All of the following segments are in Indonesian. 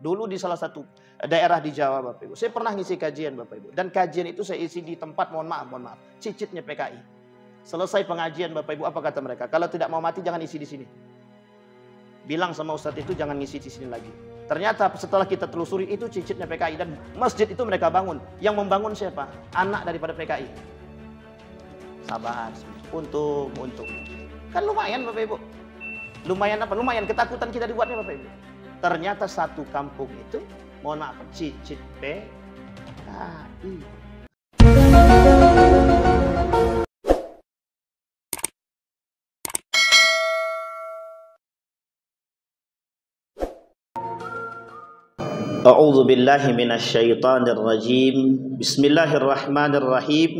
Dulu di salah satu eh, daerah di Jawa Bapak Ibu. Saya pernah ngisi kajian Bapak Ibu. Dan kajian itu saya isi di tempat mohon maaf, mohon maaf. Cicitnya PKI. Selesai pengajian Bapak Ibu apa kata mereka? Kalau tidak mau mati jangan isi di sini. Bilang sama Ustadz itu jangan ngisi di sini lagi. Ternyata setelah kita telusuri itu cicitnya PKI. Dan masjid itu mereka bangun. Yang membangun siapa? Anak daripada PKI. Sabar. Untung, untung. Kan lumayan Bapak Ibu. Lumayan apa? Lumayan ketakutan kita dibuatnya Bapak Ibu. Ternyata satu kampung itu Monak Cicit PKI. أعوذ بالله من الشيطان الرجيم بسم الله الرحمن الرحيم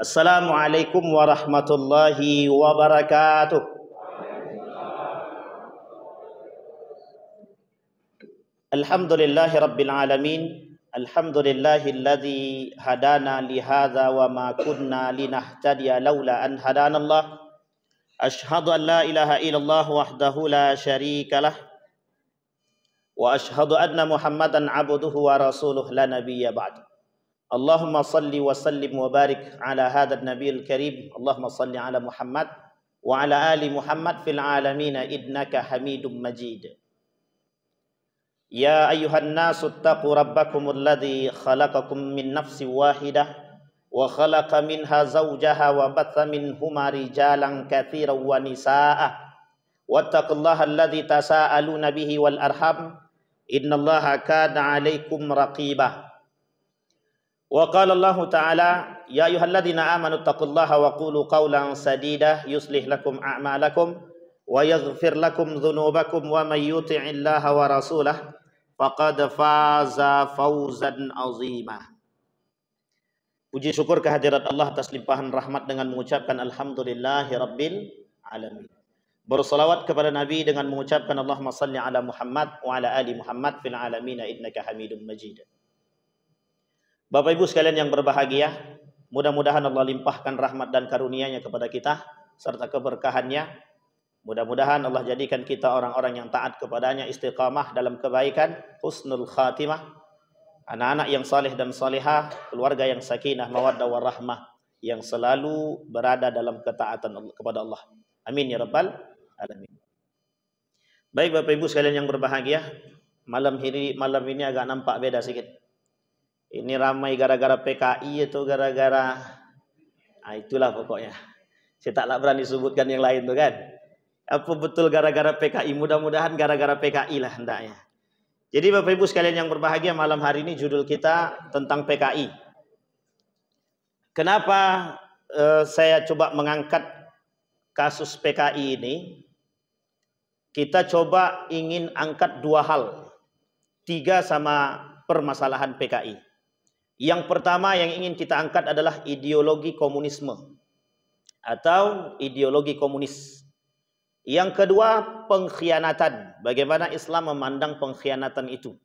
السلام عليكم ورحمة الله وبركاته الحمد لله رب العالمين الحمد لله الذي هدانا لهذا وما كنا لنهتدي لولا أن هدانا الله أشهد أن لا إله إلا الله وحده لا شريك له وأشهد أن محمدا عبده ورسوله لا نبي بعد اللهم صل وسلم وبارك على هذا النبي الكريم اللهم صل على محمد وعلى آل محمد في العالمين إنك حميد مجيد يا أيها الناس اتقوا ربكم الذي خلقكم من نفس واحدة وخلق منها زوجها وبث منهما رجالا كثيرا ونساء واتقوا الله الذي تساءلون به والأرحم إن الله كان عليكم رقيبا وقال الله تعالى يا أيها الذين آمنوا اتقوا الله وقولوا قولا سديدا يصلح لكم أعمالكم ويغفر لكم ذنوبكم ومن يطع الله ورسوله faqad faza fauzan azimah. Puji syukur kehadirat Allah atas limpahan rahmat dengan mengucapkan alhamdulillahi rabbil alamin. Bersalawat kepada Nabi dengan mengucapkan Allahumma salli ala Muhammad wa ala ali Muhammad fil alamin innaka Hamidum Majid. Bapak Ibu sekalian yang berbahagia, mudah-mudahan Allah limpahkan rahmat dan karunia-Nya kepada kita serta keberkahannya Mudah-mudahan Allah jadikan kita orang-orang yang taat kepadanya istiqamah dalam kebaikan husnul khatimah. Anak-anak yang saleh dan salihah, keluarga yang sakinah, mawaddah warahmah yang selalu berada dalam ketaatan kepada Allah. Amin ya Rabbal Alamin. Baik Bapak Ibu sekalian yang berbahagia, malam ini, malam ini agak nampak beda sikit. Ini ramai gara-gara PKI atau gara-gara, nah, itulah pokoknya. Saya tak berani sebutkan yang lain tu kan. apa betul gara-gara PKI mudah-mudahan gara-gara PKI lah hendaknya jadi Bapak Ibu sekalian yang berbahagia malam hari ini judul kita tentang PKI kenapa eh, saya coba mengangkat kasus PKI ini kita coba ingin angkat dua hal tiga sama permasalahan PKI yang pertama yang ingin kita angkat adalah ideologi komunisme atau ideologi komunis yang kedua, pengkhianatan. Bagaimana Islam memandang pengkhianatan itu?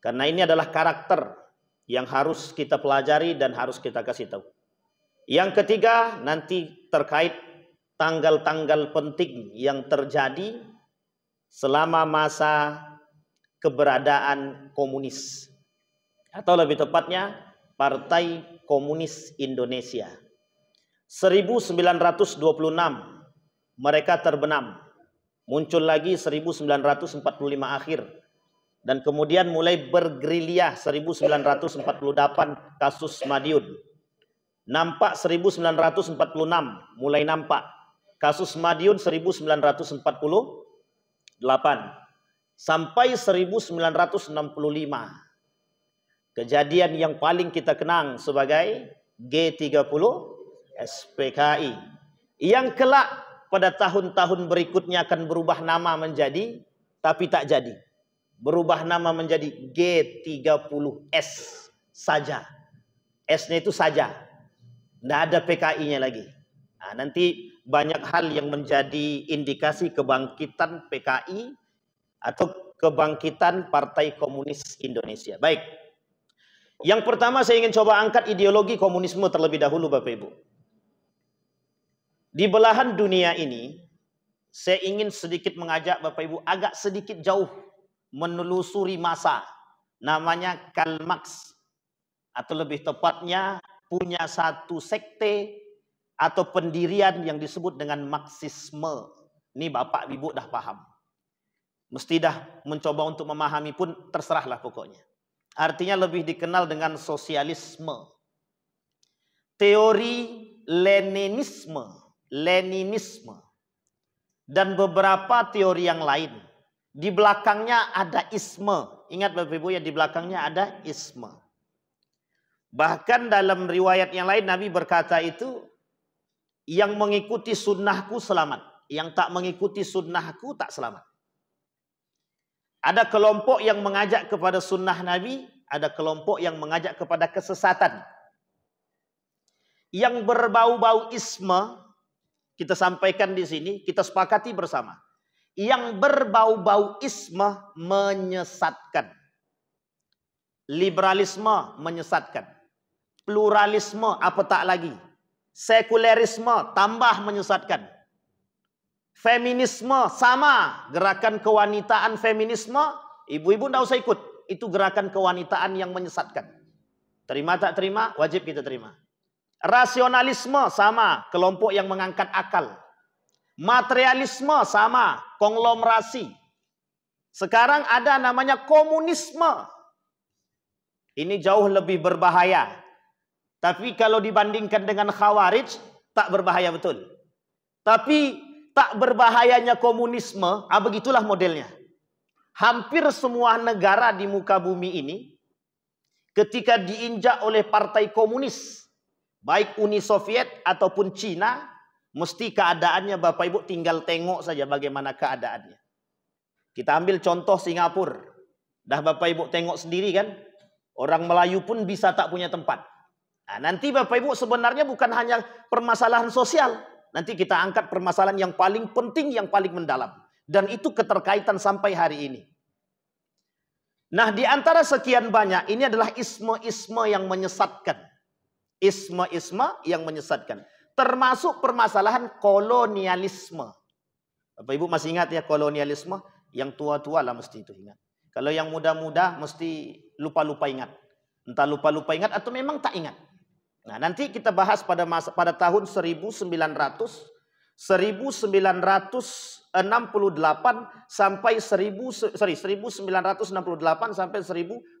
Karena ini adalah karakter yang harus kita pelajari dan harus kita kasih tahu. Yang ketiga, nanti terkait tanggal-tanggal penting yang terjadi selama masa keberadaan komunis. Atau lebih tepatnya, Partai Komunis Indonesia. 1926 mereka terbenam. Muncul lagi 1945 akhir. Dan kemudian mulai bergerilya 1948 kasus Madiun. Nampak 1946 mulai nampak. Kasus Madiun 1948 sampai 1965. Kejadian yang paling kita kenang sebagai G30 SPKI. Yang kelak pada tahun-tahun berikutnya akan berubah nama menjadi tapi tak jadi. Berubah nama menjadi G30S saja. S-nya itu saja. Tidak ada PKI-nya lagi. Nah, nanti banyak hal yang menjadi indikasi kebangkitan PKI atau kebangkitan Partai Komunis Indonesia. Baik. Yang pertama saya ingin coba angkat ideologi komunisme terlebih dahulu Bapak Ibu. Di belahan dunia ini, saya ingin sedikit mengajak Bapak Ibu agak sedikit jauh menelusuri masa. Namanya Karl Marx. Atau lebih tepatnya punya satu sekte atau pendirian yang disebut dengan Marxisme. Ini Bapak Ibu dah paham. Mesti dah mencoba untuk memahami pun terserahlah pokoknya. Artinya lebih dikenal dengan sosialisme. Teori Leninisme Leninisme, dan beberapa teori yang lain. Di belakangnya ada isme. Ingat Bapak Ibu ya, di belakangnya ada isme. Bahkan dalam riwayat yang lain Nabi berkata itu, yang mengikuti sunnahku selamat. Yang tak mengikuti sunnahku tak selamat. Ada kelompok yang mengajak kepada sunnah Nabi, ada kelompok yang mengajak kepada kesesatan. Yang berbau-bau isme kita sampaikan di sini, kita sepakati bersama. Yang berbau-bau isma menyesatkan. Liberalisme menyesatkan. Pluralisme apa tak lagi. Sekulerisme tambah menyesatkan. Feminisme sama. Gerakan kewanitaan feminisme, ibu-ibu tidak usah ikut. Itu gerakan kewanitaan yang menyesatkan. Terima tak terima, wajib kita terima. Rasionalisme sama, kelompok yang mengangkat akal. Materialisme sama, konglomerasi. Sekarang ada namanya komunisme. Ini jauh lebih berbahaya. Tapi kalau dibandingkan dengan khawarij, tak berbahaya betul. Tapi tak berbahayanya komunisme, ah begitulah modelnya. Hampir semua negara di muka bumi ini, ketika diinjak oleh partai komunis, baik Uni Soviet ataupun Cina, mesti keadaannya Bapak Ibu tinggal tengok saja bagaimana keadaannya. Kita ambil contoh Singapura. Dah Bapak Ibu tengok sendiri kan, orang Melayu pun bisa tak punya tempat. Nah, nanti Bapak Ibu sebenarnya bukan hanya permasalahan sosial. Nanti kita angkat permasalahan yang paling penting, yang paling mendalam. Dan itu keterkaitan sampai hari ini. Nah di antara sekian banyak, ini adalah isme-isme yang menyesatkan. Isma-isma yang menyesatkan. Termasuk permasalahan kolonialisme. Bapak Ibu masih ingat ya kolonialisme? Yang tua-tua lah mesti itu ingat. Kalau yang muda-muda mesti lupa-lupa ingat. Entah lupa-lupa ingat atau memang tak ingat. Nah, nanti kita bahas pada masa, pada tahun 1900 1968 sampai 1000 sorry 1968 sampai 1998.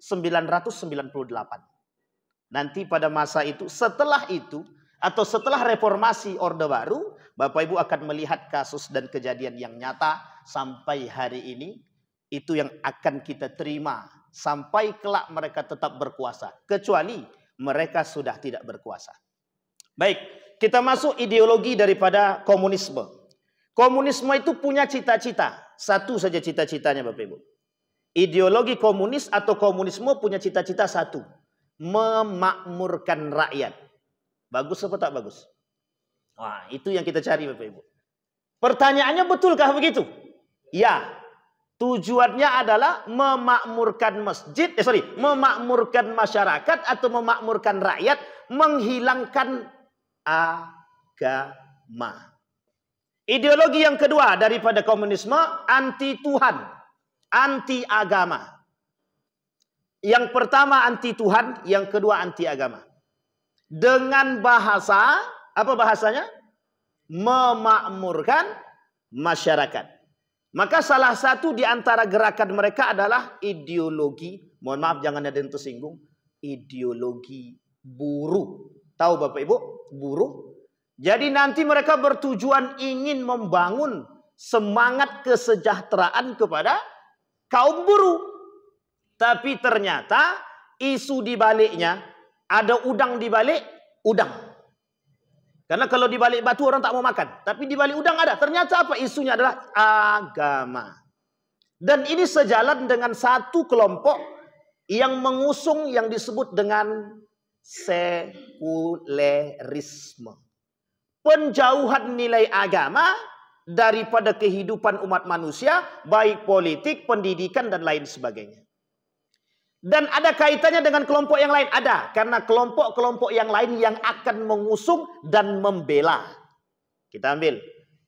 Nanti pada masa itu, setelah itu, atau setelah reformasi Orde Baru, Bapak Ibu akan melihat kasus dan kejadian yang nyata sampai hari ini. Itu yang akan kita terima sampai kelak mereka tetap berkuasa, kecuali mereka sudah tidak berkuasa. Baik, kita masuk ideologi daripada komunisme. Komunisme itu punya cita-cita, satu saja cita-citanya Bapak Ibu. Ideologi komunis atau komunisme punya cita-cita satu, memakmurkan rakyat. Bagus apa tak bagus? Wah, itu yang kita cari Bapak Ibu. Pertanyaannya betulkah begitu? Ya. Tujuannya adalah memakmurkan masjid, eh sorry, memakmurkan masyarakat atau memakmurkan rakyat, menghilangkan agama. Ideologi yang kedua daripada komunisme, anti Tuhan, anti agama. Yang pertama anti Tuhan, yang kedua anti agama. Dengan bahasa, apa bahasanya? Memakmurkan masyarakat. Maka salah satu di antara gerakan mereka adalah ideologi. Mohon maaf jangan ada yang tersinggung. Ideologi buruh. Tahu Bapak Ibu? Buruh. Jadi nanti mereka bertujuan ingin membangun semangat kesejahteraan kepada kaum buruh. Tapi ternyata isu di baliknya ada udang di balik udang. Karena kalau di balik batu orang tak mau makan, tapi di balik udang ada. Ternyata apa isunya adalah agama. Dan ini sejalan dengan satu kelompok yang mengusung yang disebut dengan sekulerisme. Penjauhan nilai agama daripada kehidupan umat manusia, baik politik, pendidikan, dan lain sebagainya. Dan ada kaitannya dengan kelompok yang lain? Ada. Karena kelompok-kelompok yang lain yang akan mengusung dan membela. Kita ambil.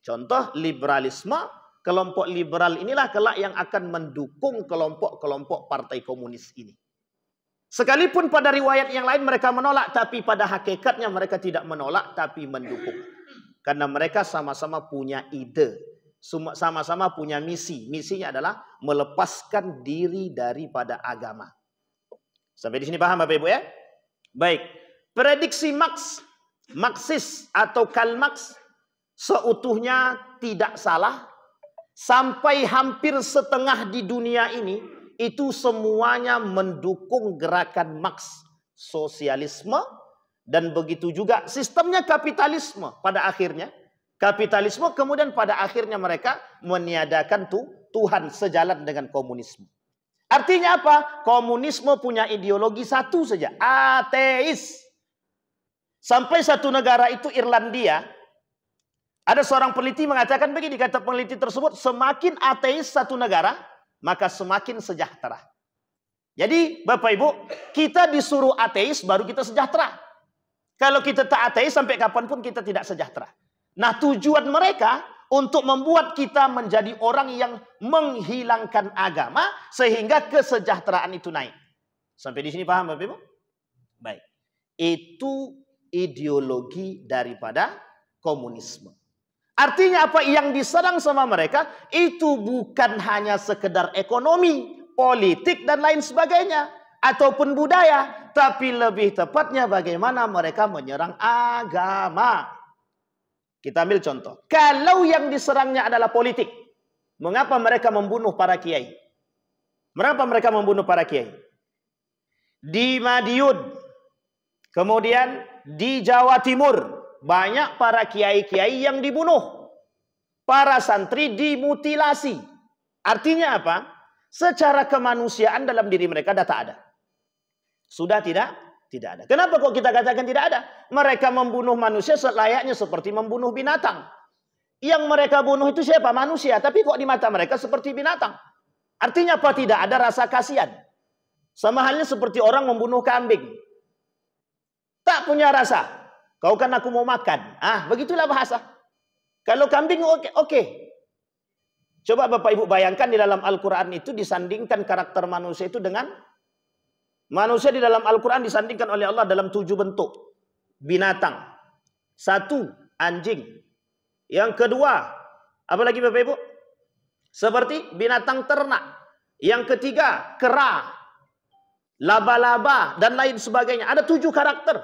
Contoh liberalisme. Kelompok liberal inilah kelak yang akan mendukung kelompok-kelompok partai komunis ini. Sekalipun pada riwayat yang lain mereka menolak. Tapi pada hakikatnya mereka tidak menolak tapi mendukung. Karena mereka sama-sama punya ide. Sama-sama punya misi. Misinya adalah melepaskan diri daripada agama. Sampai di sini paham Bapak Ibu ya? Baik. Prediksi Marx, Marxis atau Karl Marx seutuhnya tidak salah sampai hampir setengah di dunia ini itu semuanya mendukung gerakan Marx sosialisme dan begitu juga sistemnya kapitalisme pada akhirnya kapitalisme kemudian pada akhirnya mereka meniadakan tuh Tuhan sejalan dengan komunisme. Artinya apa? Komunisme punya ideologi satu saja, ateis. Sampai satu negara itu Irlandia, ada seorang peneliti mengatakan begini, kata peneliti tersebut, semakin ateis satu negara, maka semakin sejahtera. Jadi Bapak Ibu, kita disuruh ateis baru kita sejahtera. Kalau kita tak ateis sampai kapanpun kita tidak sejahtera. Nah tujuan mereka untuk membuat kita menjadi orang yang menghilangkan agama sehingga kesejahteraan itu naik. Sampai di sini paham Bapak Ibu? Baik. Itu ideologi daripada komunisme. Artinya apa yang diserang sama mereka itu bukan hanya sekedar ekonomi, politik dan lain sebagainya ataupun budaya, tapi lebih tepatnya bagaimana mereka menyerang agama. Kita ambil contoh. Kalau yang diserangnya adalah politik, mengapa mereka membunuh para kiai? Mengapa mereka membunuh para kiai? Di Madiun, kemudian di Jawa Timur, banyak para kiai-kiai yang dibunuh. Para santri dimutilasi. Artinya apa? Secara kemanusiaan dalam diri mereka data ada. Sudah tidak tidak ada. Kenapa kok kita katakan tidak ada? Mereka membunuh manusia selayaknya seperti membunuh binatang. Yang mereka bunuh itu siapa? Manusia. Tapi kok di mata mereka seperti binatang. Artinya apa? Tidak ada rasa kasihan. Sama halnya seperti orang membunuh kambing. Tak punya rasa. Kau kan aku mau makan. Ah, begitulah bahasa. Kalau kambing oke. Okay, okay. Coba Bapak Ibu bayangkan di dalam Al-Quran itu disandingkan karakter manusia itu dengan Manusia di dalam Al-Quran disandingkan oleh Allah dalam tujuh bentuk. Binatang. Satu, anjing. Yang kedua, apa lagi Bapak Ibu? Seperti binatang ternak. Yang ketiga, kera. Laba-laba dan lain sebagainya. Ada tujuh karakter.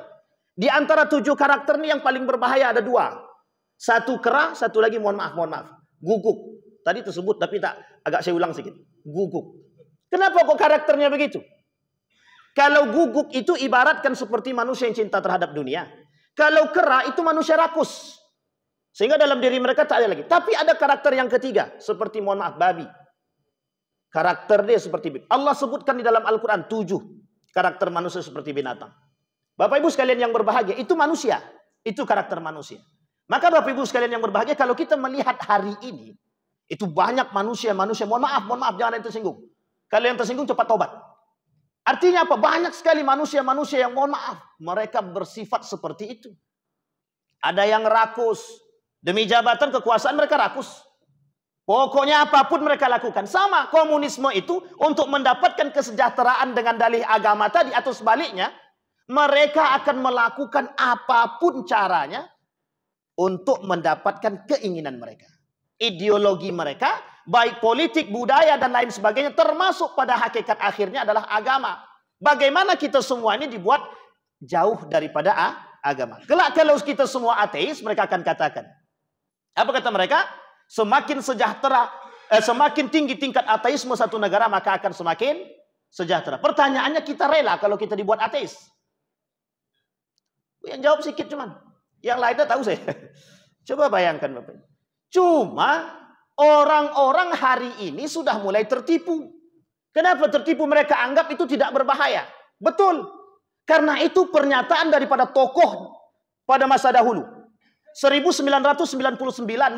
Di antara tujuh karakter ini yang paling berbahaya ada dua. Satu kera, satu lagi mohon maaf, mohon maaf. Guguk. Tadi tersebut tapi tak agak saya ulang sedikit. Guguk. Kenapa kok karakternya begitu? Kalau guguk itu ibaratkan seperti manusia yang cinta terhadap dunia. Kalau kera itu manusia rakus. Sehingga dalam diri mereka tak ada lagi. Tapi ada karakter yang ketiga. Seperti mohon maaf babi. Karakter dia seperti Allah sebutkan di dalam Al-Quran tujuh karakter manusia seperti binatang. Bapak ibu sekalian yang berbahagia. Itu manusia. Itu karakter manusia. Maka Bapak Ibu sekalian yang berbahagia kalau kita melihat hari ini itu banyak manusia-manusia mohon maaf, mohon maaf jangan ada yang tersinggung. Kalau yang tersinggung cepat tobat. Artinya apa? Banyak sekali manusia-manusia yang mohon maaf. Mereka bersifat seperti itu. Ada yang rakus. Demi jabatan kekuasaan mereka rakus. Pokoknya apapun mereka lakukan. Sama komunisme itu untuk mendapatkan kesejahteraan dengan dalih agama tadi atau sebaliknya. Mereka akan melakukan apapun caranya untuk mendapatkan keinginan mereka. Ideologi mereka baik politik, budaya, dan lain sebagainya, termasuk pada hakikat akhirnya adalah agama. Bagaimana kita semua ini dibuat jauh daripada agama. Kelak kalau kita semua ateis, mereka akan katakan. Apa kata mereka? Semakin sejahtera, eh, semakin tinggi tingkat ateisme satu negara, maka akan semakin sejahtera. Pertanyaannya kita rela kalau kita dibuat ateis? Yang jawab sedikit cuman. Yang lainnya tahu saya. Coba bayangkan Bapak. Cuma Orang-orang hari ini sudah mulai tertipu. Kenapa tertipu? Mereka anggap itu tidak berbahaya. Betul. Karena itu pernyataan daripada tokoh pada masa dahulu. 1999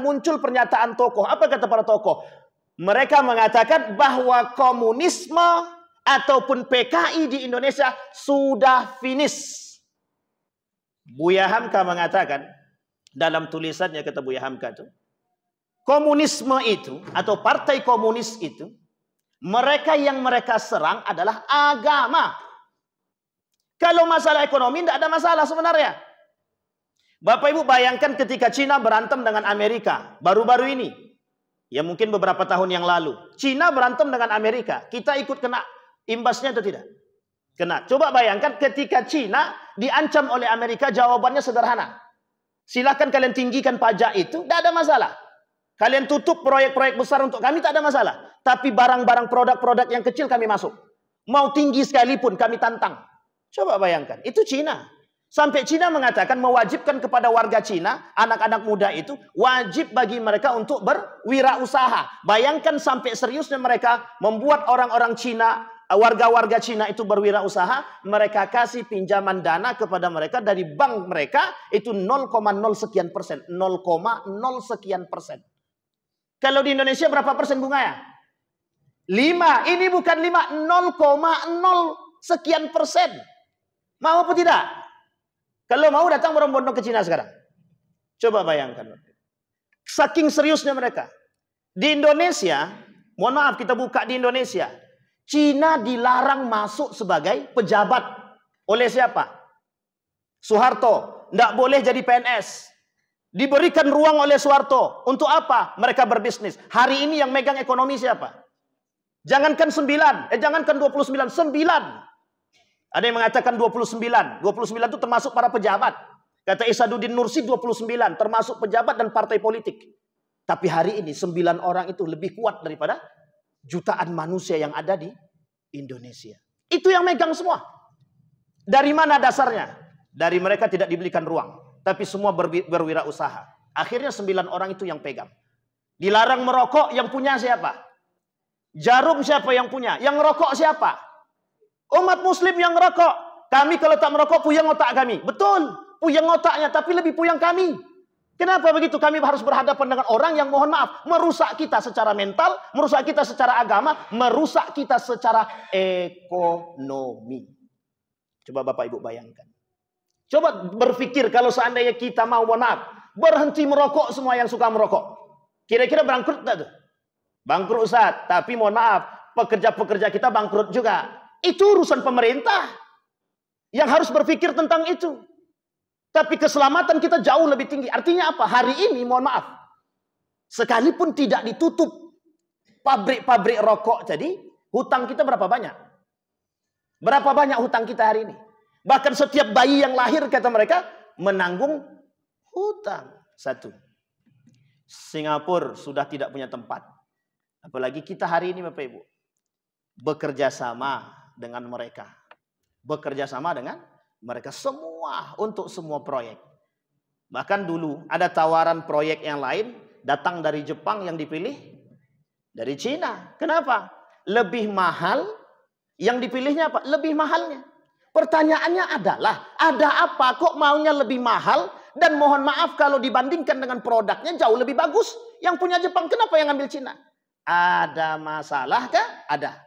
muncul pernyataan tokoh. Apa kata para tokoh? Mereka mengatakan bahwa komunisme ataupun PKI di Indonesia sudah finish. Buya Hamka mengatakan dalam tulisannya kata Buya Hamka itu komunisme itu atau partai komunis itu mereka yang mereka serang adalah agama. Kalau masalah ekonomi tidak ada masalah sebenarnya. Bapak Ibu bayangkan ketika Cina berantem dengan Amerika baru-baru ini. Ya mungkin beberapa tahun yang lalu. Cina berantem dengan Amerika. Kita ikut kena imbasnya atau tidak? Kena. Coba bayangkan ketika Cina diancam oleh Amerika jawabannya sederhana. Silahkan kalian tinggikan pajak itu. Tidak ada masalah. Kalian tutup proyek-proyek besar untuk kami tak ada masalah. Tapi barang-barang produk-produk yang kecil kami masuk. Mau tinggi sekalipun kami tantang. Coba bayangkan, itu Cina. Sampai Cina mengatakan mewajibkan kepada warga Cina, anak-anak muda itu wajib bagi mereka untuk berwirausaha. Bayangkan sampai seriusnya mereka membuat orang-orang Cina, warga-warga Cina itu berwirausaha, mereka kasih pinjaman dana kepada mereka dari bank mereka itu 0,0 sekian persen, 0,0 sekian persen. Kalau di Indonesia berapa persen bunganya? 5. Ini bukan 5, 0,0 sekian persen. Mau apa tidak? Kalau mau datang berombong ke Cina sekarang. Coba bayangkan. Saking seriusnya mereka. Di Indonesia, mohon maaf kita buka di Indonesia. Cina dilarang masuk sebagai pejabat. Oleh siapa? Soeharto. Tidak boleh jadi PNS. Diberikan ruang oleh Soeharto. Untuk apa? Mereka berbisnis. Hari ini yang megang ekonomi siapa? Jangankan 9. Eh, jangankan 29. 9. Ada yang mengatakan 29. 29 itu termasuk para pejabat. Kata Isaduddin Nursi 29. Termasuk pejabat dan partai politik. Tapi hari ini 9 orang itu lebih kuat daripada jutaan manusia yang ada di Indonesia. Itu yang megang semua. Dari mana dasarnya? Dari mereka tidak dibelikan ruang tapi semua berwirausaha. Akhirnya sembilan orang itu yang pegang. Dilarang merokok yang punya siapa? Jarum siapa yang punya? Yang merokok siapa? Umat muslim yang merokok. Kami kalau tak merokok puyang otak kami. Betul, puyang otaknya tapi lebih puyang kami. Kenapa begitu? Kami harus berhadapan dengan orang yang mohon maaf merusak kita secara mental, merusak kita secara agama, merusak kita secara ekonomi. Coba Bapak Ibu bayangkan. Coba berpikir kalau seandainya kita mau maaf, berhenti merokok semua yang suka merokok. Kira-kira bangkrut tak tuh? Bangkrut Ustaz, tapi mohon maaf, pekerja-pekerja kita bangkrut juga. Itu urusan pemerintah yang harus berpikir tentang itu. Tapi keselamatan kita jauh lebih tinggi. Artinya apa? Hari ini mohon maaf, sekalipun tidak ditutup pabrik-pabrik rokok jadi hutang kita berapa banyak? Berapa banyak hutang kita hari ini? Bahkan setiap bayi yang lahir kata mereka menanggung hutang. Satu. Singapura sudah tidak punya tempat. Apalagi kita hari ini Bapak Ibu. Bekerja sama dengan mereka. Bekerja sama dengan mereka semua untuk semua proyek. Bahkan dulu ada tawaran proyek yang lain datang dari Jepang yang dipilih dari Cina. Kenapa? Lebih mahal yang dipilihnya apa? Lebih mahalnya. Pertanyaannya adalah, ada apa kok maunya lebih mahal? Dan mohon maaf kalau dibandingkan dengan produknya jauh lebih bagus. Yang punya Jepang kenapa yang ambil Cina? Ada masalah kah? Ada.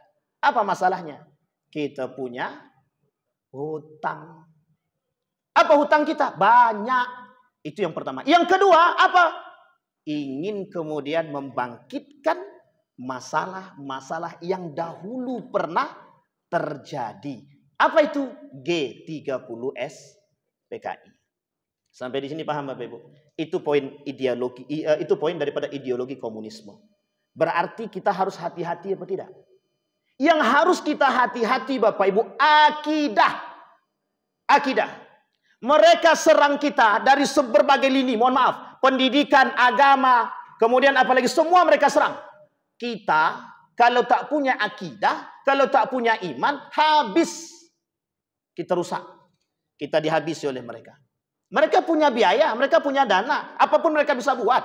Apa masalahnya? Kita punya hutang. Apa hutang kita? Banyak. Itu yang pertama. Yang kedua, apa? Ingin kemudian membangkitkan masalah-masalah yang dahulu pernah terjadi apa itu G30S PKI? Sampai di sini paham Bapak Ibu? Itu poin ideologi eh, itu poin daripada ideologi komunisme. Berarti kita harus hati-hati apa tidak? Yang harus kita hati-hati Bapak Ibu akidah. Akidah. Mereka serang kita dari berbagai lini, mohon maaf, pendidikan, agama, kemudian apalagi semua mereka serang. Kita kalau tak punya akidah, kalau tak punya iman, habis kita rusak. Kita dihabisi oleh mereka. Mereka punya biaya, mereka punya dana, apapun mereka bisa buat.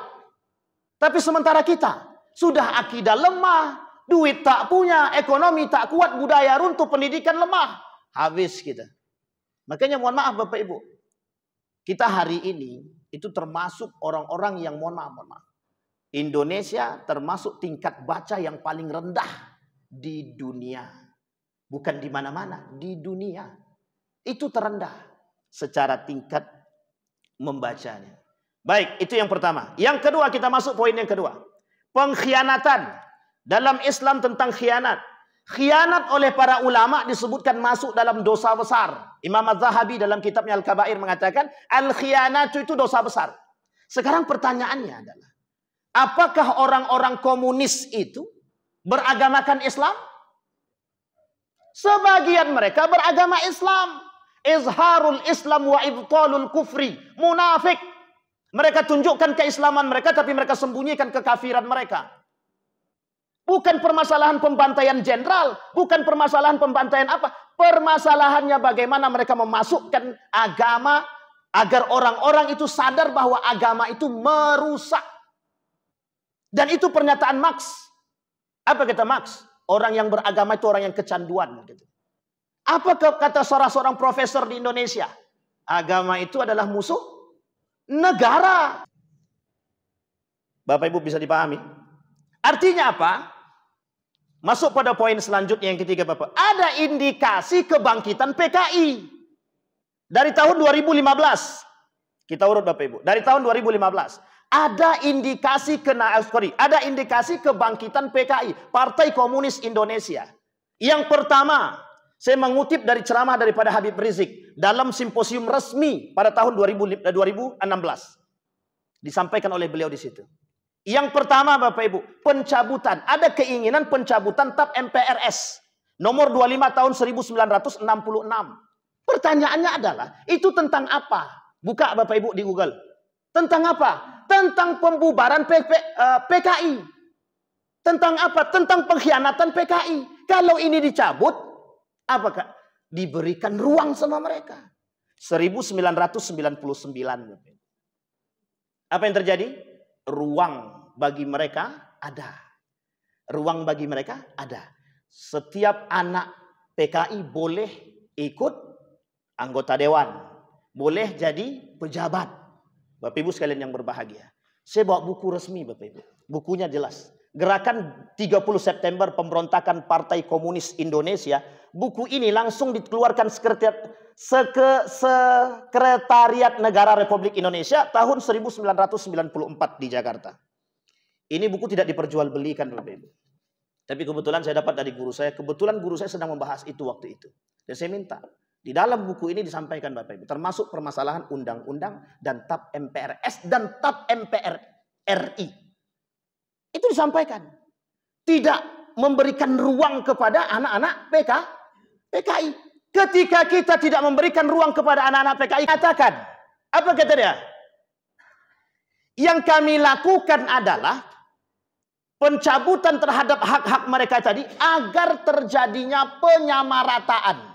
Tapi sementara kita sudah akidah lemah, duit tak punya, ekonomi tak kuat, budaya runtuh, pendidikan lemah. Habis kita. Makanya mohon maaf Bapak Ibu. Kita hari ini itu termasuk orang-orang yang mohon maaf, mohon maaf. Indonesia termasuk tingkat baca yang paling rendah di dunia. Bukan di mana-mana, di dunia. Itu terendah secara tingkat membacanya. Baik, itu yang pertama. Yang kedua kita masuk poin yang kedua. Pengkhianatan. Dalam Islam tentang khianat. Khianat oleh para ulama disebutkan masuk dalam dosa besar. Imam Az-Zahabi dalam kitabnya Al-Kabair mengatakan, al khianat itu dosa besar. Sekarang pertanyaannya adalah, apakah orang-orang komunis itu beragamakan Islam? Sebagian mereka beragama Islam izharul Islam wa ibtalul kufri, munafik. Mereka tunjukkan keislaman mereka tapi mereka sembunyikan kekafiran mereka. Bukan permasalahan pembantaian jenderal, bukan permasalahan pembantaian apa. Permasalahannya bagaimana mereka memasukkan agama agar orang-orang itu sadar bahwa agama itu merusak. Dan itu pernyataan Max Apa kata Max Orang yang beragama itu orang yang kecanduan. Gitu. Apa kata salah seorang profesor di Indonesia? Agama itu adalah musuh negara. Bapak Ibu bisa dipahami? Artinya apa? Masuk pada poin selanjutnya yang ketiga Bapak. Ada indikasi kebangkitan PKI. Dari tahun 2015. Kita urut Bapak Ibu. Dari tahun 2015. Ada indikasi kena, eh, sorry, ada indikasi kebangkitan PKI, Partai Komunis Indonesia. Yang pertama, saya mengutip dari ceramah daripada Habib Rizik dalam simposium resmi pada tahun 2016. Eh, Disampaikan oleh beliau di situ. Yang pertama Bapak Ibu, pencabutan. Ada keinginan pencabutan TAP MPRS. Nomor 25 tahun 1966. Pertanyaannya adalah, itu tentang apa? Buka Bapak Ibu di Google. Tentang apa? Tentang pembubaran PKI. Eh, tentang apa? Tentang pengkhianatan PKI. Kalau ini dicabut, Apakah diberikan ruang sama mereka? 1999. Apa yang terjadi? Ruang bagi mereka ada. Ruang bagi mereka ada. Setiap anak PKI boleh ikut anggota dewan, boleh jadi pejabat. Bapak Ibu sekalian yang berbahagia. Saya bawa buku resmi Bapak Ibu. Bukunya jelas. Gerakan 30 September pemberontakan Partai Komunis Indonesia buku ini langsung dikeluarkan sekretariat seke, sekretariat negara Republik Indonesia tahun 1994 di Jakarta. Ini buku tidak diperjualbelikan Bapak Ibu. Tapi kebetulan saya dapat dari guru saya, kebetulan guru saya sedang membahas itu waktu itu. Dan saya minta, di dalam buku ini disampaikan Bapak Ibu, termasuk permasalahan undang-undang dan TAP MPRS dan TAP MPR RI. Itu disampaikan. Tidak memberikan ruang kepada anak-anak PK, PKI. Ketika kita tidak memberikan ruang kepada anak-anak PKI, katakan. Apa kata dia? Yang kami lakukan adalah pencabutan terhadap hak-hak mereka tadi agar terjadinya penyamarataan.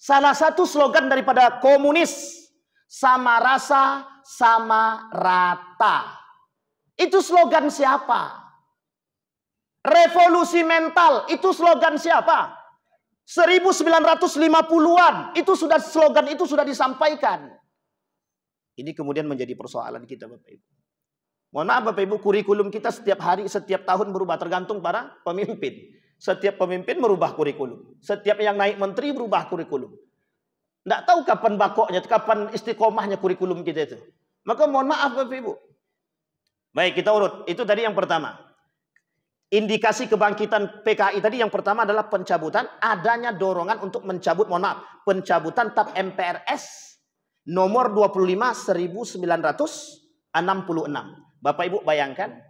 Salah satu slogan daripada komunis, sama rasa, sama rata. Itu slogan siapa? Revolusi mental, itu slogan siapa? 1950-an itu sudah slogan itu sudah disampaikan. Ini kemudian menjadi persoalan kita Bapak Ibu. Mohon maaf Bapak Ibu, kurikulum kita setiap hari, setiap tahun berubah tergantung para pemimpin. Setiap pemimpin merubah kurikulum. Setiap yang naik menteri berubah kurikulum. Tidak tahu kapan bakoknya, kapan istiqomahnya kurikulum kita itu. Maka mohon maaf Bapak Ibu. Baik, kita urut. Itu tadi yang pertama. Indikasi kebangkitan PKI tadi yang pertama adalah pencabutan adanya dorongan untuk mencabut mohon maaf, pencabutan TAP MPRS nomor 25 1966. Bapak Ibu bayangkan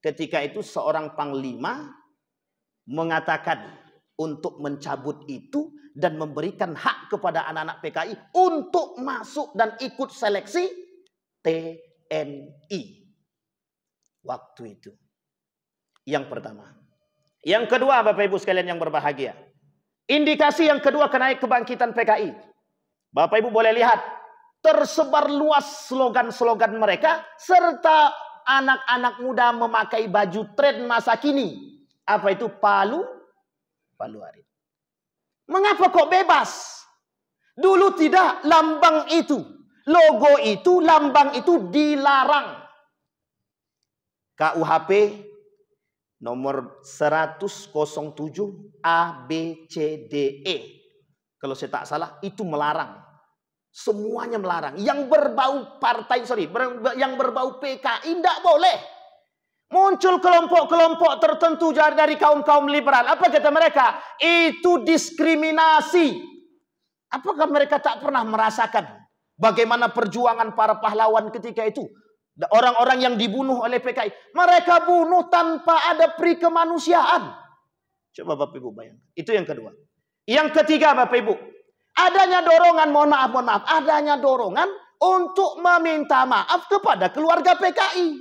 ketika itu seorang panglima mengatakan untuk mencabut itu dan memberikan hak kepada anak-anak PKI untuk masuk dan ikut seleksi TNI waktu itu yang pertama. Yang kedua Bapak Ibu sekalian yang berbahagia. Indikasi yang kedua kenaik kebangkitan PKI. Bapak Ibu boleh lihat. Tersebar luas slogan-slogan mereka. Serta anak-anak muda memakai baju tren masa kini. Apa itu palu? Palu arit. Mengapa kok bebas? Dulu tidak lambang itu. Logo itu, lambang itu dilarang. KUHP nomor 107 A B C D E. Kalau saya tak salah itu melarang. Semuanya melarang. Yang berbau partai sorry, yang berbau PKI tidak boleh. Muncul kelompok-kelompok tertentu dari kaum-kaum liberal. Apa kata mereka? Itu diskriminasi. Apakah mereka tak pernah merasakan bagaimana perjuangan para pahlawan ketika itu? Orang-orang yang dibunuh oleh PKI. Mereka bunuh tanpa ada pri kemanusiaan. Coba Bapak Ibu bayangkan. Itu yang kedua. Yang ketiga Bapak Ibu. Adanya dorongan, mohon maaf, mohon maaf. Adanya dorongan untuk meminta maaf kepada keluarga PKI.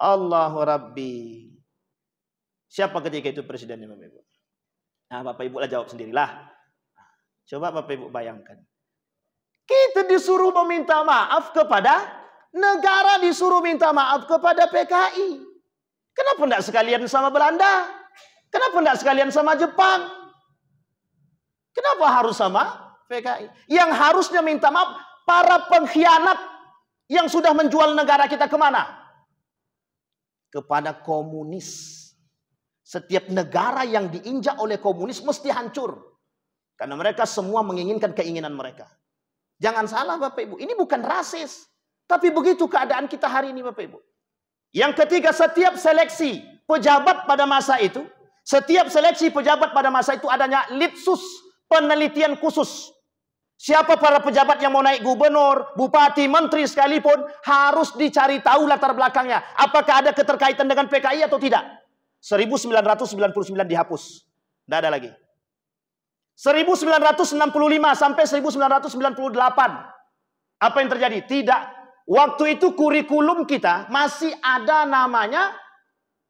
Allahu Rabbi. Siapa ketika itu presidennya Bapak Ibu? Nah Bapak Ibu lah jawab sendirilah. Coba Bapak Ibu bayangkan. Kita disuruh meminta maaf kepada Negara disuruh minta maaf kepada PKI. Kenapa tidak sekalian sama Belanda? Kenapa tidak sekalian sama Jepang? Kenapa harus sama PKI? Yang harusnya minta maaf para pengkhianat yang sudah menjual negara kita kemana? Kepada komunis. Setiap negara yang diinjak oleh komunis mesti hancur. Karena mereka semua menginginkan keinginan mereka. Jangan salah Bapak Ibu, ini bukan rasis. Tapi begitu keadaan kita hari ini Bapak Ibu. Yang ketiga setiap seleksi pejabat pada masa itu. Setiap seleksi pejabat pada masa itu adanya litsus penelitian khusus. Siapa para pejabat yang mau naik gubernur, bupati, menteri sekalipun harus dicari tahu latar belakangnya. Apakah ada keterkaitan dengan PKI atau tidak? 1999 dihapus. Tidak ada lagi. 1965 sampai 1998. Apa yang terjadi? Tidak Waktu itu kurikulum kita masih ada namanya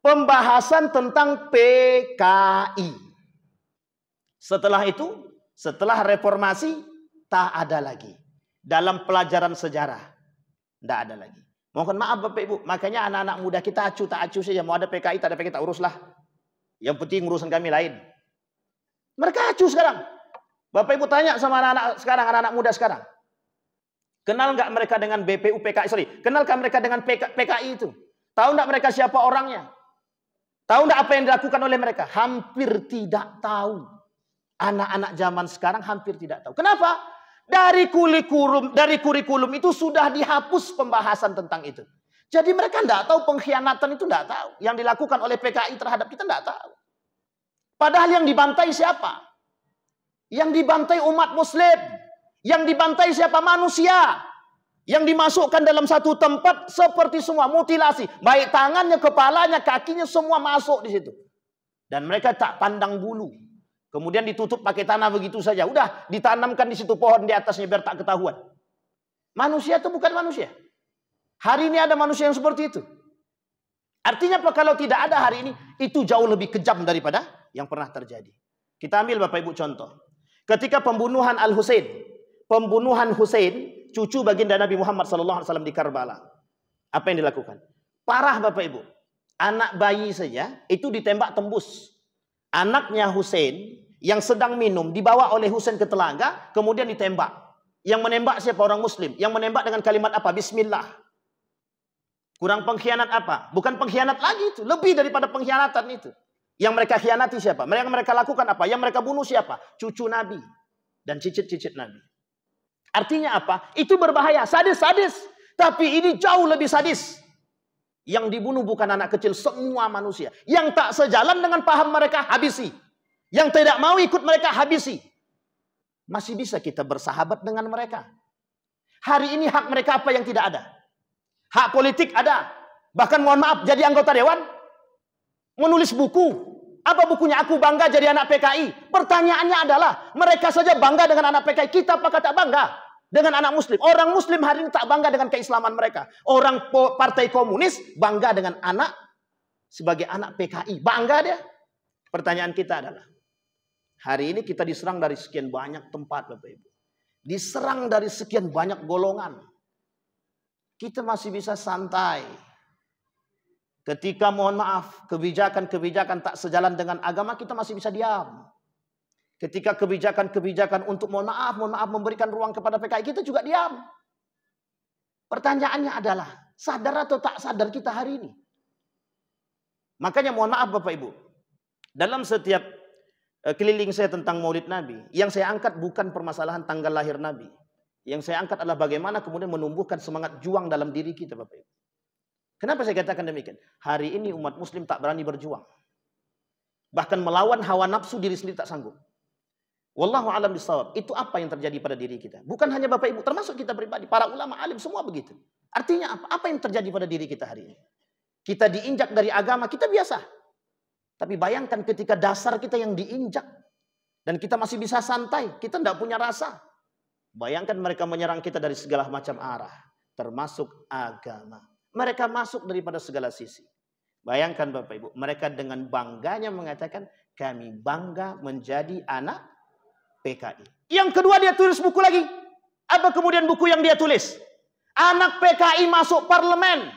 pembahasan tentang PKI. Setelah itu, setelah reformasi, tak ada lagi. Dalam pelajaran sejarah, tidak ada lagi. Mohon maaf Bapak Ibu, makanya anak-anak muda kita acu tak acu saja. Mau ada PKI, tak ada PKI, tak uruslah. Yang penting urusan kami lain. Mereka acu sekarang. Bapak Ibu tanya sama anak-anak sekarang, anak-anak muda sekarang. Kenal nggak mereka dengan BPUPKI? Sorry, kenalkah mereka dengan PK, PKI itu? Tahu nggak mereka siapa orangnya? Tahu nggak apa yang dilakukan oleh mereka? Hampir tidak tahu. Anak-anak zaman sekarang hampir tidak tahu. Kenapa? Dari kurikulum, dari kurikulum itu sudah dihapus pembahasan tentang itu. Jadi mereka tidak tahu pengkhianatan itu tidak tahu. Yang dilakukan oleh PKI terhadap kita tidak tahu. Padahal yang dibantai siapa? Yang dibantai umat muslim. Yang dibantai siapa? Manusia. Yang dimasukkan dalam satu tempat seperti semua mutilasi. Baik tangannya, kepalanya, kakinya semua masuk di situ. Dan mereka tak pandang bulu. Kemudian ditutup pakai tanah begitu saja. Udah ditanamkan di situ pohon di atasnya biar tak ketahuan. Manusia itu bukan manusia. Hari ini ada manusia yang seperti itu. Artinya apa kalau tidak ada hari ini itu jauh lebih kejam daripada yang pernah terjadi. Kita ambil Bapak Ibu contoh. Ketika pembunuhan Al-Husain pembunuhan Hussein, cucu baginda Nabi Muhammad SAW di Karbala. Apa yang dilakukan? Parah Bapak Ibu. Anak bayi saja itu ditembak tembus. Anaknya Hussein yang sedang minum dibawa oleh Hussein ke telaga kemudian ditembak. Yang menembak siapa? Orang muslim. Yang menembak dengan kalimat apa? Bismillah. Kurang pengkhianat apa? Bukan pengkhianat lagi itu. Lebih daripada pengkhianatan itu. Yang mereka khianati siapa? Yang mereka lakukan apa? Yang mereka bunuh siapa? Cucu Nabi. Dan cicit-cicit Nabi. Artinya apa? Itu berbahaya, sadis-sadis. Tapi ini jauh lebih sadis. Yang dibunuh bukan anak kecil, semua manusia. Yang tak sejalan dengan paham mereka, habisi. Yang tidak mau ikut mereka, habisi. Masih bisa kita bersahabat dengan mereka. Hari ini hak mereka apa yang tidak ada? Hak politik ada. Bahkan mohon maaf, jadi anggota dewan. Menulis buku. Apa bukunya? Aku bangga jadi anak PKI. Pertanyaannya adalah, mereka saja bangga dengan anak PKI. Kita apa tak bangga? dengan anak muslim. Orang muslim hari ini tak bangga dengan keislaman mereka. Orang partai komunis bangga dengan anak sebagai anak PKI. Bangga dia. Pertanyaan kita adalah, hari ini kita diserang dari sekian banyak tempat Bapak Ibu. Diserang dari sekian banyak golongan. Kita masih bisa santai. Ketika mohon maaf, kebijakan-kebijakan tak sejalan dengan agama kita masih bisa diam. Ketika kebijakan-kebijakan untuk mohon maaf, mohon maaf memberikan ruang kepada PKI, kita juga diam. Pertanyaannya adalah, sadar atau tak sadar kita hari ini? Makanya mohon maaf Bapak Ibu. Dalam setiap eh, keliling saya tentang maulid Nabi, yang saya angkat bukan permasalahan tanggal lahir Nabi. Yang saya angkat adalah bagaimana kemudian menumbuhkan semangat juang dalam diri kita Bapak Ibu. Kenapa saya katakan demikian? Hari ini umat muslim tak berani berjuang. Bahkan melawan hawa nafsu diri sendiri tak sanggup. Wallahu alam bisawab. Itu apa yang terjadi pada diri kita. Bukan hanya Bapak Ibu, termasuk kita pribadi, para ulama alim semua begitu. Artinya apa? Apa yang terjadi pada diri kita hari ini? Kita diinjak dari agama, kita biasa. Tapi bayangkan ketika dasar kita yang diinjak dan kita masih bisa santai, kita tidak punya rasa. Bayangkan mereka menyerang kita dari segala macam arah, termasuk agama. Mereka masuk daripada segala sisi. Bayangkan Bapak Ibu, mereka dengan bangganya mengatakan, kami bangga menjadi anak PKI. Yang kedua dia tulis buku lagi. Apa kemudian buku yang dia tulis? Anak PKI masuk parlemen.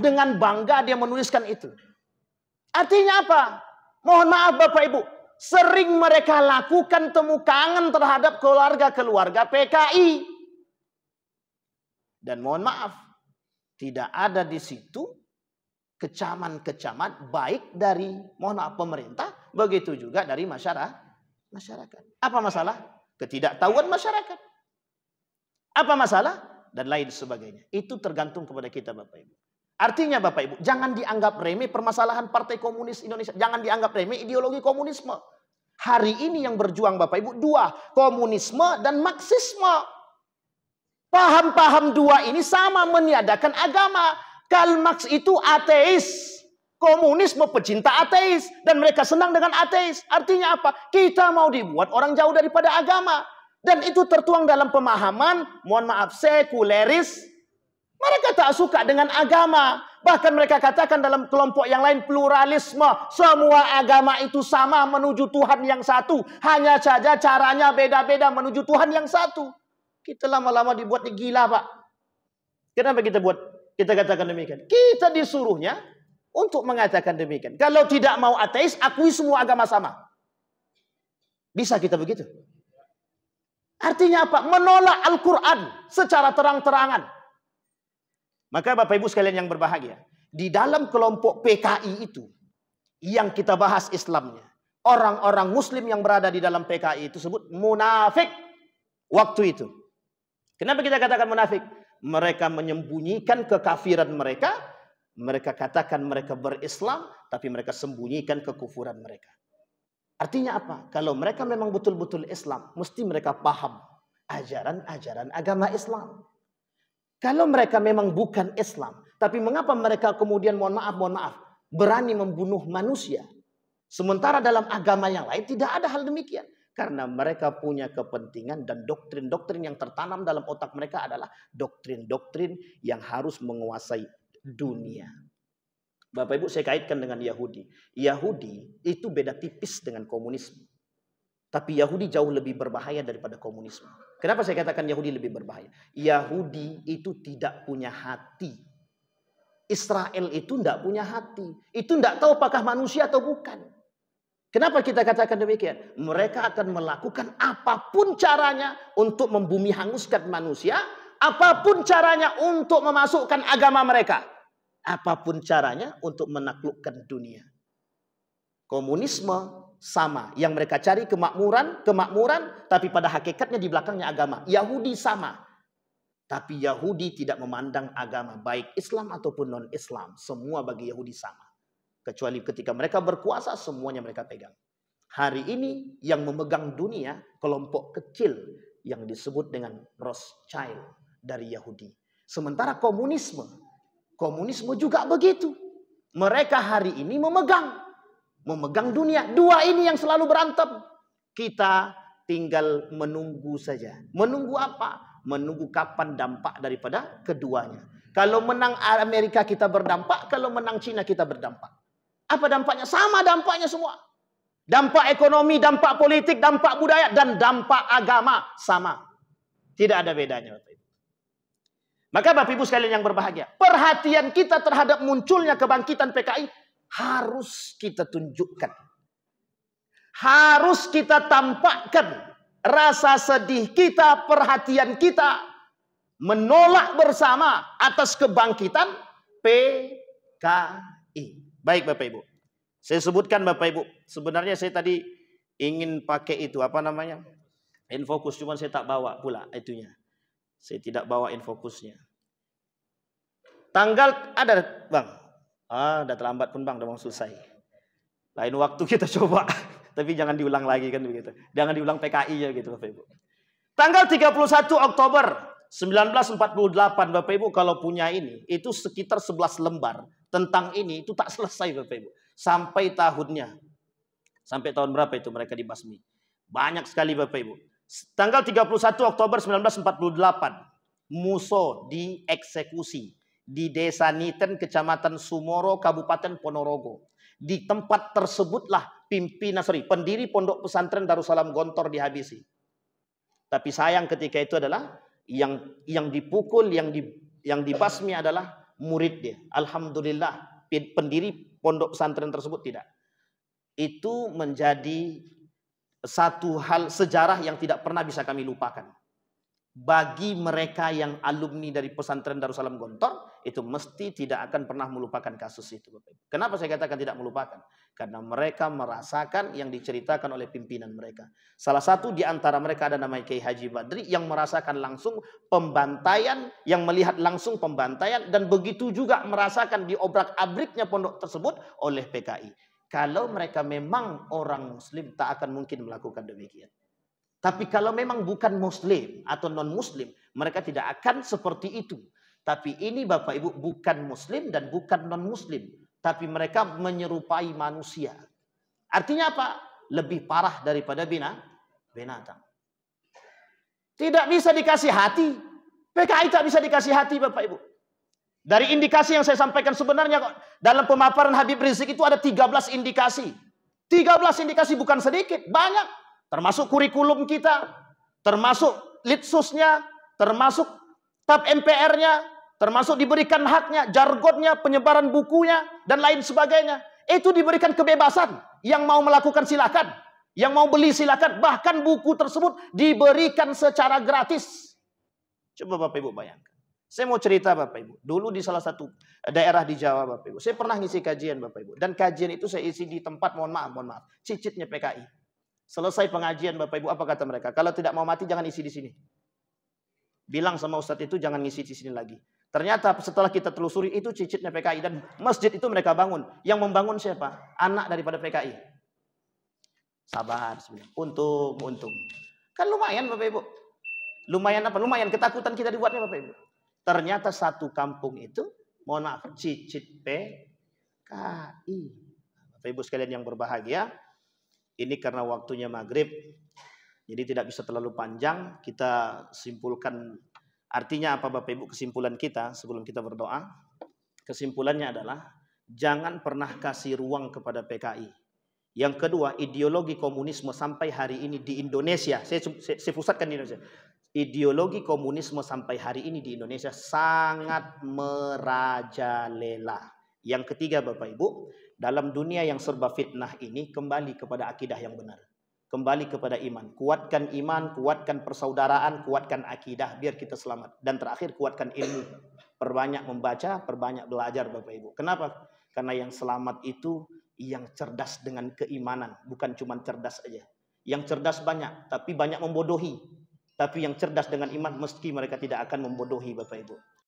Dengan bangga dia menuliskan itu. Artinya apa? Mohon maaf Bapak Ibu. Sering mereka lakukan temu terhadap keluarga-keluarga PKI. Dan mohon maaf. Tidak ada di situ kecaman-kecaman baik dari mohon maaf pemerintah. Begitu juga dari masyarakat masyarakat. Apa masalah? Ketidaktahuan masyarakat. Apa masalah? Dan lain sebagainya. Itu tergantung kepada kita Bapak Ibu. Artinya Bapak Ibu, jangan dianggap remeh permasalahan Partai Komunis Indonesia. Jangan dianggap remeh ideologi komunisme. Hari ini yang berjuang Bapak Ibu dua, komunisme dan Marxisme. Paham-paham dua ini sama meniadakan agama. Karl Marx itu ateis komunisme pecinta ateis dan mereka senang dengan ateis. Artinya apa? Kita mau dibuat orang jauh daripada agama dan itu tertuang dalam pemahaman mohon maaf sekuleris. Mereka tak suka dengan agama. Bahkan mereka katakan dalam kelompok yang lain pluralisme. Semua agama itu sama menuju Tuhan yang satu. Hanya saja caranya beda-beda menuju Tuhan yang satu. Kita lama-lama dibuat gila pak. Kenapa kita buat? Kita katakan demikian. Kita disuruhnya untuk mengatakan demikian. Kalau tidak mau ateis, akui semua agama sama. Bisa kita begitu. Artinya apa? Menolak Al-Quran secara terang-terangan. Maka Bapak Ibu sekalian yang berbahagia. Di dalam kelompok PKI itu. Yang kita bahas Islamnya. Orang-orang Muslim yang berada di dalam PKI itu sebut munafik. Waktu itu. Kenapa kita katakan munafik? Mereka menyembunyikan kekafiran mereka mereka katakan mereka berislam, tapi mereka sembunyikan kekufuran mereka. Artinya apa? Kalau mereka memang betul-betul Islam, mesti mereka paham ajaran-ajaran agama Islam. Kalau mereka memang bukan Islam, tapi mengapa mereka kemudian mohon maaf, mohon maaf, berani membunuh manusia? Sementara dalam agama yang lain tidak ada hal demikian. Karena mereka punya kepentingan dan doktrin-doktrin yang tertanam dalam otak mereka adalah doktrin-doktrin yang harus menguasai dunia. Hmm. Bapak Ibu saya kaitkan dengan Yahudi. Yahudi itu beda tipis dengan komunisme. Tapi Yahudi jauh lebih berbahaya daripada komunisme. Kenapa saya katakan Yahudi lebih berbahaya? Yahudi itu tidak punya hati. Israel itu tidak punya hati. Itu tidak tahu apakah manusia atau bukan. Kenapa kita katakan demikian? Mereka akan melakukan apapun caranya untuk membumi hanguskan manusia, apapun caranya untuk memasukkan agama mereka apapun caranya untuk menaklukkan dunia. Komunisme sama, yang mereka cari kemakmuran, kemakmuran, tapi pada hakikatnya di belakangnya agama. Yahudi sama, tapi Yahudi tidak memandang agama baik Islam ataupun non-Islam. Semua bagi Yahudi sama. Kecuali ketika mereka berkuasa semuanya mereka pegang. Hari ini yang memegang dunia kelompok kecil yang disebut dengan Rothschild dari Yahudi. Sementara komunisme Komunisme juga begitu. Mereka hari ini memegang. Memegang dunia. Dua ini yang selalu berantem. Kita tinggal menunggu saja. Menunggu apa? Menunggu kapan dampak daripada keduanya. Kalau menang Amerika kita berdampak, kalau menang Cina kita berdampak. Apa dampaknya? Sama dampaknya semua. Dampak ekonomi, dampak politik, dampak budaya, dan dampak agama sama. Tidak ada bedanya. Bapak Ibu. Maka Bapak Ibu sekalian yang berbahagia, perhatian kita terhadap munculnya kebangkitan PKI harus kita tunjukkan. Harus kita tampakkan rasa sedih kita, perhatian kita menolak bersama atas kebangkitan PKI. Baik Bapak Ibu. Saya sebutkan Bapak Ibu, sebenarnya saya tadi ingin pakai itu apa namanya? Infokus cuman saya tak bawa pula itunya. Saya tidak bawa infokusnya. Tanggal ada bang. Ah, udah terlambat pun bang, udah mau selesai. Lain waktu kita coba. Tapi jangan diulang lagi kan begitu. Jangan diulang PKI ya gitu Bapak Ibu. Tanggal 31 Oktober 1948 Bapak Ibu kalau punya ini. Itu sekitar 11 lembar. Tentang ini itu tak selesai Bapak Ibu. Sampai tahunnya. Sampai tahun berapa itu mereka dibasmi. Banyak sekali Bapak Ibu. Tanggal 31 Oktober 1948, Muso dieksekusi di Desa Niten, Kecamatan Sumoro, Kabupaten Ponorogo. Di tempat tersebutlah pimpinan sorry, pendiri pondok pesantren Darussalam Gontor dihabisi. Tapi sayang ketika itu adalah yang yang dipukul, yang di yang dibasmi adalah murid dia. Alhamdulillah pendiri pondok pesantren tersebut tidak. Itu menjadi satu hal sejarah yang tidak pernah bisa kami lupakan. Bagi mereka yang alumni dari pesantren Darussalam Gontor, itu mesti tidak akan pernah melupakan kasus itu. Kenapa saya katakan tidak melupakan? Karena mereka merasakan yang diceritakan oleh pimpinan mereka. Salah satu di antara mereka ada namanya Kiai Haji Badri yang merasakan langsung pembantaian, yang melihat langsung pembantaian, dan begitu juga merasakan diobrak-abriknya pondok tersebut oleh PKI. Kalau mereka memang orang muslim tak akan mungkin melakukan demikian. Tapi kalau memang bukan muslim atau non muslim, mereka tidak akan seperti itu. Tapi ini Bapak Ibu bukan muslim dan bukan non muslim, tapi mereka menyerupai manusia. Artinya apa? Lebih parah daripada bina binatang. Tidak bisa dikasih hati. PKI tak bisa dikasih hati Bapak Ibu. Dari indikasi yang saya sampaikan sebenarnya dalam pemaparan Habib Rizik itu ada 13 indikasi. 13 indikasi bukan sedikit, banyak. Termasuk kurikulum kita, termasuk litsusnya, termasuk tab MPR-nya, termasuk diberikan haknya, jargonnya, penyebaran bukunya, dan lain sebagainya. Itu diberikan kebebasan. Yang mau melakukan silakan, yang mau beli silakan. Bahkan buku tersebut diberikan secara gratis. Coba Bapak Ibu bayangkan. Saya mau cerita Bapak Ibu. Dulu di salah satu eh, daerah di Jawa Bapak Ibu. Saya pernah ngisi kajian Bapak Ibu. Dan kajian itu saya isi di tempat mohon maaf, mohon maaf. Cicitnya PKI. Selesai pengajian Bapak Ibu apa kata mereka? Kalau tidak mau mati jangan isi di sini. Bilang sama Ustadz itu jangan ngisi di sini lagi. Ternyata setelah kita telusuri itu cicitnya PKI. Dan masjid itu mereka bangun. Yang membangun siapa? Anak daripada PKI. Sabar. Sebenarnya. Untung, untung. Kan lumayan Bapak Ibu. Lumayan apa? Lumayan ketakutan kita dibuatnya Bapak Ibu. Ternyata satu kampung itu, mohon maaf, cicit PKI. Bapak Ibu sekalian yang berbahagia, ini karena waktunya maghrib, jadi tidak bisa terlalu panjang, kita simpulkan artinya apa Bapak Ibu kesimpulan kita sebelum kita berdoa. Kesimpulannya adalah, jangan pernah kasih ruang kepada PKI. Yang kedua, ideologi komunisme sampai hari ini di Indonesia, saya, saya, saya pusatkan di Indonesia, ideologi komunisme sampai hari ini di Indonesia sangat merajalela. Yang ketiga Bapak Ibu, dalam dunia yang serba fitnah ini kembali kepada akidah yang benar. Kembali kepada iman. Kuatkan iman, kuatkan persaudaraan, kuatkan akidah biar kita selamat. Dan terakhir kuatkan ilmu. Perbanyak membaca, perbanyak belajar Bapak Ibu. Kenapa? Karena yang selamat itu yang cerdas dengan keimanan. Bukan cuma cerdas aja. Yang cerdas banyak, tapi banyak membodohi tapi yang cerdas dengan iman meski mereka tidak akan membodohi Bapak Ibu.